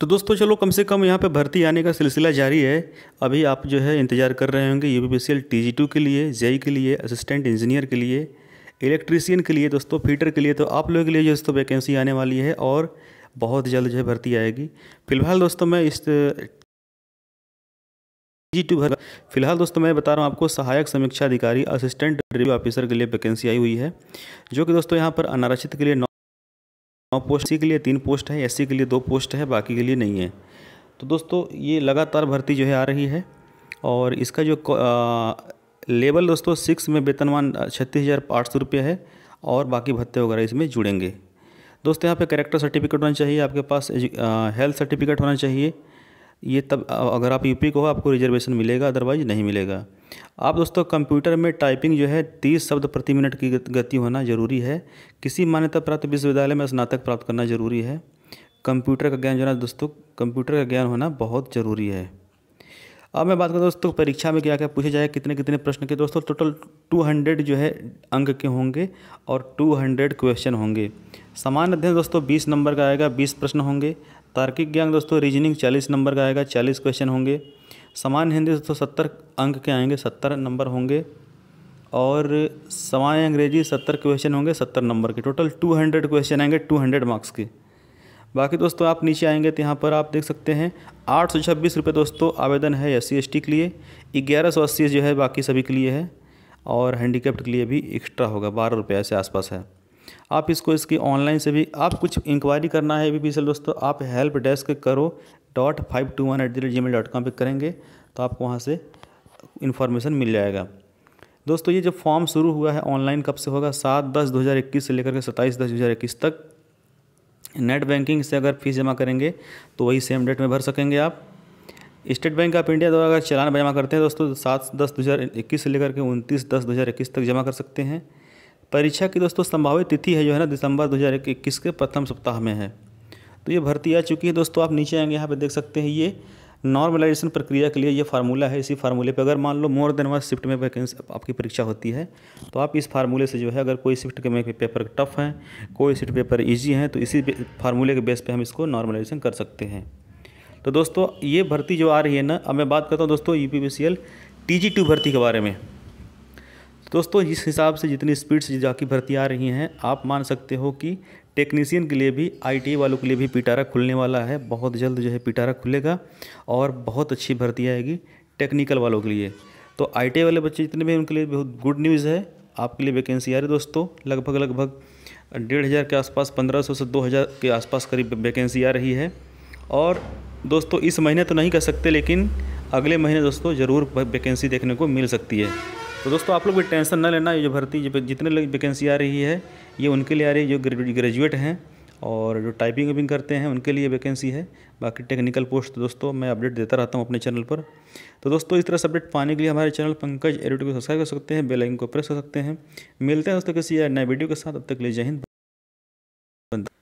तो दोस्तों चलो कम से कम यहाँ पे भर्ती आने का सिलसिला जारी है अभी आप जो है इंतज़ार कर रहे होंगे U P P C L T G two के लिए जेई के लिए असिस्टेंट इंजीनियर के लिए इलेक्ट्रीसियन के लिए दोस्तों फीटर के लिए तो आप लोगों के लिए दोस्तों वैकेंसी आने वाली है और बहुत जल्द जो है भर्ती आएगी फिलहाल दोस्तों मैं इस जी टू भर फिलहाल दोस्तों मैं बता रहा हूँ आपको सहायक समीक्षा अधिकारी असिस्टेंट रिव्यू ऑफिसर के लिए वैकेंसी आई हुई है जो कि दोस्तों यहाँ पर अनारक्षित के लिए नौ पोस्ट के लिए तीन पोस्ट है एस के लिए दो पोस्ट है बाकी के लिए नहीं है तो दोस्तों ये लगातार भर्ती जो है आ रही है और इसका जो लेवल दोस्तों सिक्स में वेतनमान छत्तीस हज़ार आठ सौ रुपये है और बाकी भत्ते वगैरह इसमें जुड़ेंगे दोस्तों यहाँ पे करेक्टर सर्टिफिकेट होना चाहिए आपके पास हेल्थ सर्टिफिकेट होना चाहिए ये तब अगर आप यूपी को हो आपको रिजर्वेशन मिलेगा अदरवाइज नहीं मिलेगा आप दोस्तों कंप्यूटर में टाइपिंग जो है तीस शब्द प्रति मिनट की गति होना जरूरी है किसी मान्यता प्राप्त विश्वविद्यालय में स्नातक प्राप्त करना जरूरी है कंप्यूटर का ज्ञान जो है दोस्तों कंप्यूटर का ज्ञान होना बहुत ज़रूरी है अब मैं बात करूँ दोस्तों परीक्षा में क्या क्या पूछे जाए कितने कितने प्रश्न के दोस्तों टोटल टू हंड्रेड जो है अंक के होंगे और टू हंड्रेड क्वेश्चन होंगे सामान्य अध्ययन दोस्तों बीस नंबर का आएगा बीस प्रश्न होंगे तार्किक ज्ञान दोस्तों रीजनिंग चालीस नंबर का आएगा चालीस क्वेश्चन होंगे सामान्य हिंदी दोस्तों सत्तर अंक के आएंगे सत्तर नंबर होंगे और सामान्य अंग्रेजी सत्तर क्वेश्चन होंगे सत्तर नंबर के टोटल टू हंड्रेड क्वेश्चन आएंगे टू हंड्रेड मार्क्स के बाकी दोस्तों आप नीचे आएंगे तो यहाँ पर आप देख सकते हैं आठ सौ छब्बीस रुपये दोस्तों आवेदन है एस सी के लिए ग्यारह सौ अस्सी जो है बाकी सभी के लिए है और हैंडीकेप्ट के लिए भी एक्स्ट्रा होगा बारह रुपये से आसपास है आप इसको इसकी ऑनलाइन से भी आप कुछ इंक्वायरी करना है पीछे दोस्तों आप हेल्प डेस्क करो dot five two one eight the rate G mail dot com पर करेंगे तो आपको वहाँ से इन्फॉर्मेशन मिल जाएगा दोस्तों ये जो फॉर्म शुरू हुआ है ऑनलाइन कब से होगा सात दस दो हज़ार इक्कीस से लेकर के सत्ताईस दस दो हज़ार इक्कीस तक नेट बैंकिंग से अगर फीस जमा करेंगे तो वही सेम डेट में भर सकेंगे आप स्टेट बैंक ऑफ इंडिया द्वारा अगर चलान जमा करते हैं दोस्तों सात दस दो हज़ार इक्कीस से लेकर के उनतीस दस दो हज़ार इक्कीस तक जमा कर सकते हैं परीक्षा की दोस्तों संभावित तिथि है जो है ना दिसंबर दो हज़ार इक्कीस के प्रथम सप्ताह में है तो ये भर्ती आ चुकी है दोस्तों आप नीचे आएंगे यहाँ पर देख सकते हैं ये नॉर्मलाइजेशन प्रक्रिया के लिए ये फार्मूला है इसी फार्मूले पे अगर मान लो मोर देन वन शिफ्ट में वैकेंसी आपकी परीक्षा होती है तो आप इस फार्मूले से जो है अगर कोई शिफ्ट के में पेपर टफ हैं कोई शिफ्ट पेपर ईजी हैं तो इसी फार्मूले के बेस पर हम इसको नॉर्मलाइजेशन कर सकते हैं तो दोस्तों ये भर्ती जो आ रही है ना अब मैं बात करता हूँ दोस्तों यू पी टी टू भर्ती के बारे में दोस्तों इस हिसाब से जितनी स्पीड से जाकी भर्ती आ रही हैं आप मान सकते हो कि टेक्नीसियन के लिए भी आई वालों के लिए भी पिटारा खुलने वाला है बहुत जल्द जो है पिटारा खुलेगा और बहुत अच्छी भर्ती आएगी टेक्निकल वालों के लिए तो आई वाले बच्चे जितने भी उनके लिए बहुत गुड न्यूज़ है आपके लिए वैकेंसी आ रही दोस्तों लगभग लगभग डेढ़ हज़ार के आसपास पंद्रह सौ से दो हज़ार के आसपास करीब वैकेंसी आ रही है और दोस्तों इस महीने तो नहीं कर सकते लेकिन अगले महीने दोस्तों ज़रूर वैकेंसी देखने को मिल सकती है तो दोस्तों आप लोग भी टेंशन ना लेना ये जो भर्ती जितने लोग वैकेंसी आ रही है ये उनके लिए आ रही है जो ग्रेजुएट हैं और जो टाइपिंग विपिंग करते हैं उनके लिए वैकेंसी है बाकी टेक्निकल पोस्ट तो दोस्तों मैं अपडेट देता रहता हूँ अपने चैनल पर तो दोस्तों इस तरह से अपडेट पाने के लिए हमारे चैनल पंकज एडिट को सब्सक्राइब कर सकते हैं बेल आइकन को प्रेस कर सकते हैं मिलते हैं दोस्तों किसी नए वीडियो के साथ अब तक ले जाए जय हिंद